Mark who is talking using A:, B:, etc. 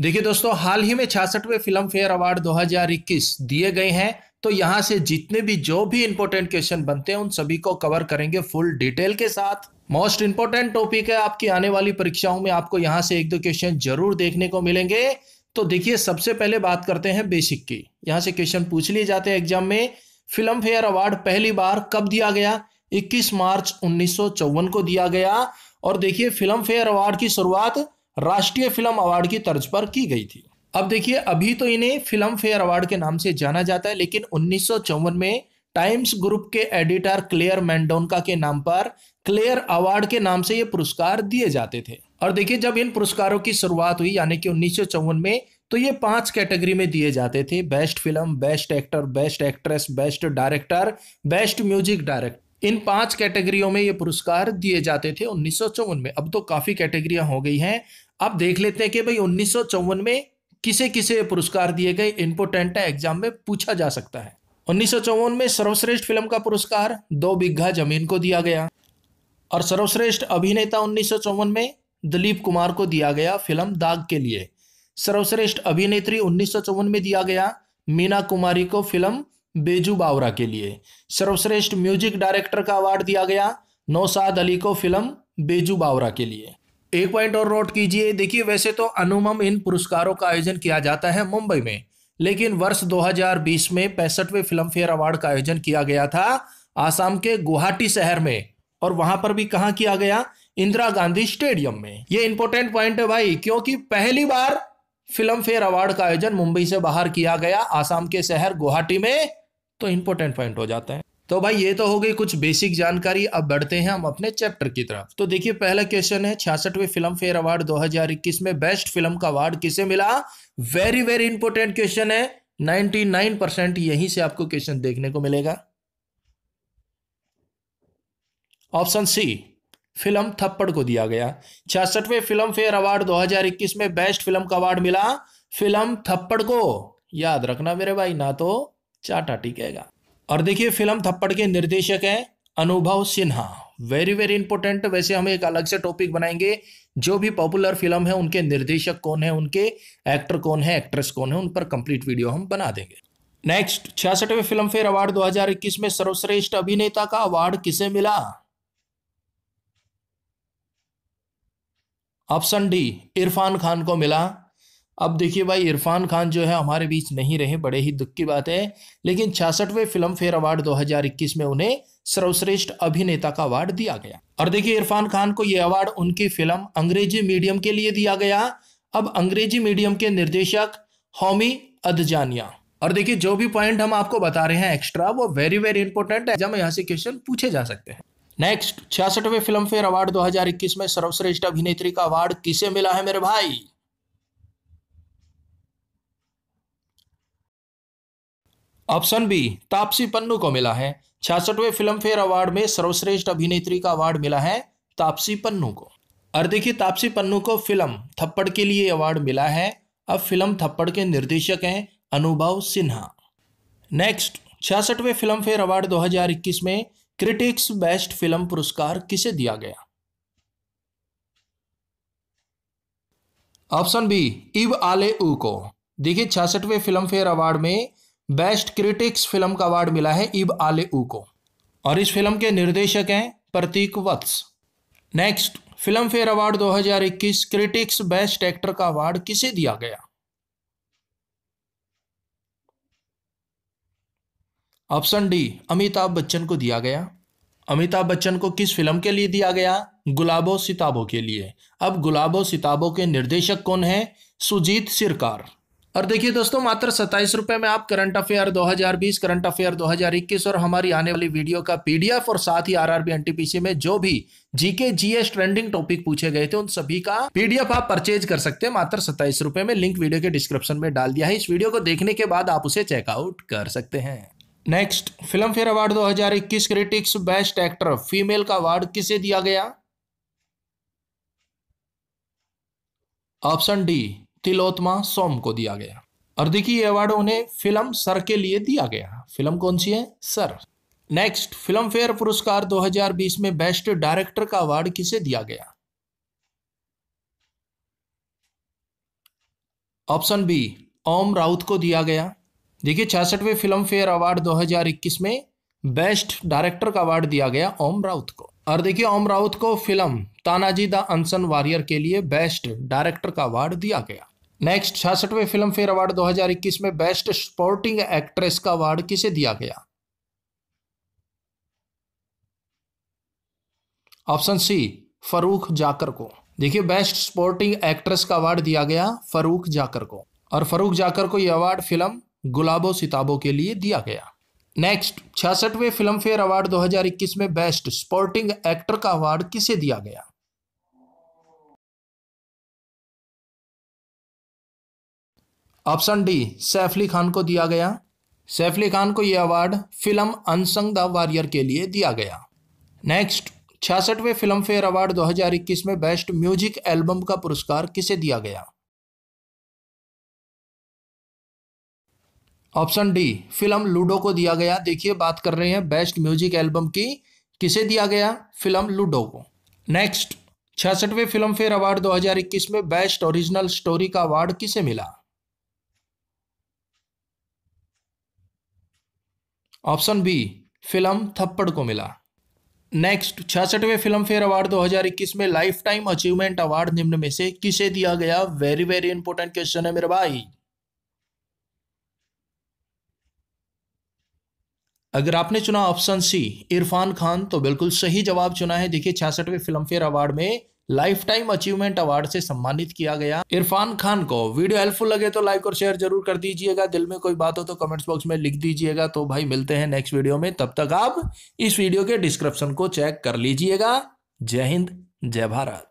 A: देखिए दोस्तों हाल ही में छियासठवें फिल्म फेयर अवार्ड 2021 दिए गए हैं तो यहाँ से जितने भी जो भी इंपोर्टेंट क्वेश्चन बनते हैं उन सभी को कवर करेंगे फुल डिटेल के साथ मोस्ट इंपोर्टेंट टॉपिक है आपकी आने वाली परीक्षाओं में आपको यहाँ से एक दो क्वेश्चन जरूर देखने को मिलेंगे तो देखिए सबसे पहले बात करते हैं बेसिक की यहाँ से क्वेश्चन पूछ लिए जाते हैं एग्जाम में फिल्म फेयर अवार्ड पहली बार कब दिया गया 21 मार्च उन्नीस को दिया गया और देखिए फिल्म फेयर अवार्ड की शुरुआत राष्ट्रीय फिल्म अवार्ड की तर्ज पर की गई थी अब देखिए अभी तो इन्हें फिल्म फेयर अवार्ड के नाम से जाना जाता है लेकिन उन्नीस में टाइम्स ग्रुप के एडिटर क्लेयर मैंडोनका के नाम पर क्लेयर अवार्ड के नाम से ये पुरस्कार दिए जाते थे और देखिए जब इन पुरस्कारों की शुरुआत हुई यानी कि उन्नीस में तो ये पांच कैटेगरी में दिए जाते थे best film best actor best actress best director best music director इन पांच कैटेगरियों में ये पुरस्कार दिए जाते थे उन्नीस में अब तो काफ़ी कैटेगरियां हो गई हैं अब देख लेते हैं कि भाई उन्नीस में किसे किसे पुरस्कार दिए गए इम्पोर्टेंट है एग्जाम में पूछा जा सकता है उन्नीस में सर्वश्रेष्ठ फिल्म का पुरस्कार दो बिघा जमीन को दिया गया और सर्वश्रेष्ठ अभिनेता उन्नीस में दिलीप कुमार को दिया गया फिल्म दाग के लिए सर्वश्रेष्ठ अभिनेत्री उन्नीस में दिया गया मीना कुमारी को फिल्म बेजू बावरा के लिए सर्वश्रेष्ठ म्यूजिक डायरेक्टर का अवार्ड दिया गया नौसाद अली को फिल्म बेजू बावरा के लिए एक पॉइंट और नोट कीजिए देखिए वैसे तो अनुमम इन पुरस्कारों का आयोजन किया जाता है मुंबई में लेकिन वर्ष 2020 में पैंसठवें फिल्म फेयर अवार्ड का आयोजन किया गया था आसाम के गुवाहाटी शहर में और वहां पर भी कहा किया गया इंदिरा गांधी स्टेडियम में ये इंपॉर्टेंट पॉइंट है भाई क्योंकि पहली बार फिल्म फेयर अवार्ड का आयोजन मुंबई से बाहर किया गया आसाम के शहर गुवाहाटी में तो इंपॉर्टेंट पॉइंट हो जाता है तो भाई ये तो हो गई कुछ बेसिक जानकारी अब बढ़ते हैं हम अपने चैप्टर की तरफ तो देखिए पहला क्वेश्चन है छियासठवें फिल्म फेयर अवार्ड 2021 में बेस्ट फिल्म का अवार्ड किसे मिला वेरी वेरी इंपॉर्टेंट क्वेश्चन है 99 परसेंट यहीं से आपको क्वेश्चन देखने को मिलेगा ऑप्शन सी फिल्म थप्पड़ को दिया गया छियासठवें फिल्म फेयर अवार्ड दो में बेस्ट फिल्म का अवार्ड मिला फिल्म थप्पड़ को याद रखना मेरे भाई ना तो चाटा टिकेगा और देखिए फिल्म थप्पड़ के निर्देशक हैं Anubhav Sinha very very important वैसे हम एक अलग से टॉपिक बनाएंगे जो भी पॉपुलर फिल्म है उनके निर्देशक कौन है उनके एक्टर कौन है एक्ट्रेस कौन है उन पर कंप्लीट वीडियो हम बना देंगे नेक्स्ट छियासठवें फिल्म फेयर अवार्ड 2021 में सर्वश्रेष्ठ अभिनेता का अवार्ड किसे मिला ऑप्शन डी इरफान खान को मिला अब देखिए भाई इरफान खान जो है हमारे बीच नहीं रहे बड़े ही दुख की बात है लेकिन छियासठवें फिल्म फेयर अवार्ड 2021 में उन्हें सर्वश्रेष्ठ अभिनेता का अवार्ड दिया गया और देखिए इरफान खान को यह अवार्ड उनकी फिल्म अंग्रेजी मीडियम के लिए दिया गया अब अंग्रेजी मीडियम के निर्देशक होमी अदजानिया और देखिए जो भी पॉइंट हम आपको बता रहे हैं एक्स्ट्रा वो वेरी वेरी इंपॉर्टेंट है जब यहाँ से क्वेश्चन पूछे जा सकते हैं नेक्स्ट छियासठवें फिल्म फेयर अवार्ड 2021 में सर्वश्रेष्ठ अभिनेत्री का अवार्ड किसे मिला है मेरे भाई ऑप्शन बी तापसी पन्नू को मिला है छियासठवें फिल्मफेयर अवार्ड में सर्वश्रेष्ठ अभिनेत्री का अवार्ड मिला है तापसी पन्नू को और देखिए तापसी पन्नू को फिल्म थप्पड़ के लिए अवार्ड मिला है अब फिल्म थप्पड़ के निर्देशक हैं अनुभव सिन्हा नेक्स्ट छियासठवें फिल्मफेयर अवार्ड 2021 में क्रिटिक्स बेस्ट फिल्म पुरस्कार किसे दिया गया ऑप्शन बी इव आले ऊ को देखिए छियासठवें फिल्मफेयर अवार्ड में बेस्ट क्रिटिक्स फिल्म का अवार्ड मिला है इब आले ऊ को और इस फिल्म के निर्देशक हैं Prateek Vats next Filmfare award 2021 critics best actor का अवार्ड किसे दिया गया ऑप्शन डी अमिताभ बच्चन को दिया गया अमिताभ बच्चन को किस फिल्म के लिए दिया गया गुलाबो सिताबो के लिए अब गुलाबो सिताबो के निर्देशक कौन है सुजीत सिरकार और देखिए दोस्तों मात्र सत्ताईस रुपए में आप करंट अफेयर 2020, करंट अफेयर 2021 और हमारी आने वाली वीडियो का पीडीएफ और साथ ही आरआरबी एनटीपीसी में जो भी जीके जीएस ट्रेंडिंग टॉपिक पूछे गए थे उन सभी का पीडीएफ आप परचेज कर सकते हैं मात्र सत्ताईस रुपए में लिंक वीडियो के डिस्क्रिप्शन में डाल दिया है इस वीडियो को देखने के बाद आप उसे चेकआउट कर सकते हैं नेक्स्ट फिल्म फेयर अवार्ड दो क्रिटिक्स बेस्ट एक्टर फीमेल का अवार्ड किसे दिया गया ऑप्शन डी तिलोत्मा सोम को दिया गया और देखिए अवार्ड उन्हें फिल्म सर के लिए दिया गया फिल्म कौन सी है सर नेक्स्ट फिल्म फेयर पुरस्कार 2020 में बेस्ट डायरेक्टर का अवार्ड किसे दिया गया ऑप्शन बी ओम राउत को दिया गया देखिए छियासठवें फिल्म फेयर अवार्ड 2021 में बेस्ट डायरेक्टर का अवार्ड दिया गया ओम राउत को और देखिए ओम राउत को film Tanaji the unsung warrior के लिए बेस्ट डायरेक्टर का अवार्ड दिया गया नेक्स्ट छियासठवें फिल्म फेयर अवार्ड 2021 में बेस्ट स्पोर्टिंग एक्ट्रेस का अवार्ड किसे दिया गया ऑप्शन सी फरूख जाकर को देखिए बेस्ट स्पोर्टिंग एक्ट्रेस का अवार्ड दिया गया फरूख जाकर को और फरूख जाकर को यह अवार्ड फिल्म गुलाबो सिताबो के लिए दिया गया नेक्स्ट छियासठवें फिल्म फेयर अवार्ड 2021 में बेस्ट स्पोर्टिंग एक्टर का अवार्ड किसे दिया गया ऑप्शन डी सैफली खान को दिया गया सैफली खान को यह award film Unsung the Warrior के लिए दिया गया नेक्स्ट छियासठवें फिल्म फेयर अवार्ड 2021 में बेस्ट म्यूजिक एल्बम का पुरस्कार किसे दिया गया ऑप्शन डी फिल्म लूडो को दिया गया देखिए बात कर रहे हैं बेस्ट म्यूजिक एल्बम की किसे दिया गया फिल्म लूडो को नेक्स्ट छियासठवें फिल्म फेयर अवार्ड 2021 में बेस्ट ओरिजिनल स्टोरी का अवार्ड किसे मिला ऑप्शन बी फिल्म थप्पड़ को मिला नेक्स्ट छियासठवें फिल्म फेयर अवार्ड 2021 में लाइफ टाइम अचीवमेंट अवार्ड निम्न में से किसे दिया गया वेरी वेरी इंपॉर्टेंट क्वेश्चन है मेरे भाई अगर आपने चुना ऑप्शन सी इरफान खान तो बिल्कुल सही जवाब चुना है देखिए छियासठवें फिल्म फेयर अवार्ड में लाइफ टाइम अचीवमेंट अवार्ड से सम्मानित किया गया इरफान खान को वीडियो हेल्पफुल लगे तो लाइक और शेयर जरूर कर दीजिएगा दिल में कोई बात हो तो कमेंट्स बॉक्स में लिख दीजिएगा तो भाई मिलते हैं नेक्स्ट वीडियो में तब तक आप इस वीडियो के डिस्क्रिप्शन को चेक कर लीजिएगा जय हिंद जय भारत